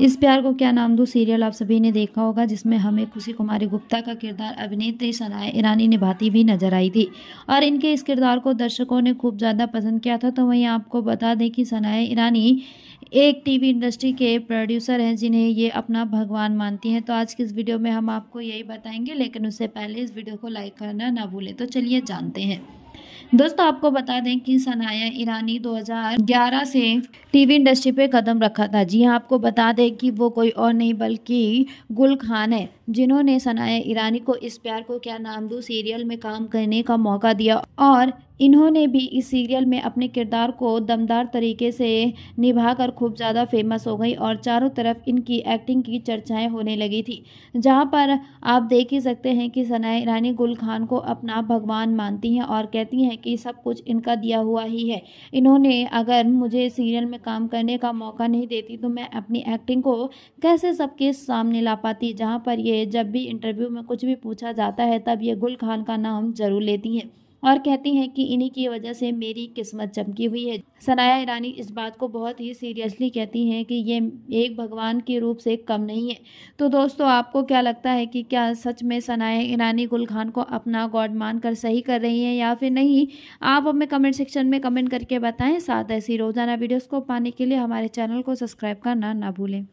इस प्यार को क्या नाम दूँ सीरियल आप सभी ने देखा होगा जिसमें हमें खुशी कुमारी गुप्ता का किरदार अभिनेत्री सनाया ईरानी निभाती हुई नजर आई थी और इनके इस किरदार को दर्शकों ने खूब ज़्यादा पसंद किया था तो वहीं आपको बता दें कि सनाया ईरानी एक टीवी इंडस्ट्री के प्रोड्यूसर हैं जिन्हें ये अपना भगवान मानती हैं तो आज की इस वीडियो में हम आपको यही बताएंगे लेकिन उससे पहले इस वीडियो को लाइक करना ना भूलें तो चलिए जानते हैं दोस्तों आपको बता दें कि सनाया ईरानी 2011 से टीवी इंडस्ट्री पे कदम रखा था जी हाँ आपको बता दें कि वो कोई और नहीं बल्कि गुल खान है जिन्होंने सनाया ईरानी को इस प्यार को क्या नाम दूँ सीरियल में काम करने का मौका दिया और इन्होंने भी इस सीरियल में अपने किरदार को दमदार तरीके से निभाकर खूब ज़्यादा फेमस हो गई और चारों तरफ इनकी एक्टिंग की चर्चाएं होने लगी थी जहां पर आप देख ही सकते हैं कि सनाया ईरानी गुल खान को अपना भगवान मानती हैं और कहती हैं हैं कि सब कुछ इनका दिया हुआ ही है इन्होंने अगर मुझे सीरियल में काम करने का मौका नहीं देती तो मैं अपनी एक्टिंग को कैसे सबके सामने ला पाती जहाँ पर ये जब भी इंटरव्यू में कुछ भी पूछा जाता है तब ये गुल खान का नाम ज़रूर लेती हैं और कहती हैं कि इन्हीं की वजह से मेरी किस्मत चमकी हुई है सनाया ईरानी इस बात को बहुत ही सीरियसली कहती हैं कि ये एक भगवान के रूप से कम नहीं है तो दोस्तों आपको क्या लगता है कि क्या सच में सनाया ईरानी गुल खान को अपना गॉड मानकर सही कर रही हैं या फिर नहीं आप हमें कमेंट सेक्शन में कमेंट करके बताएं साथ ऐसी रोज़ाना वीडियोज़ को पाने के लिए हमारे चैनल को सब्सक्राइब करना ना भूलें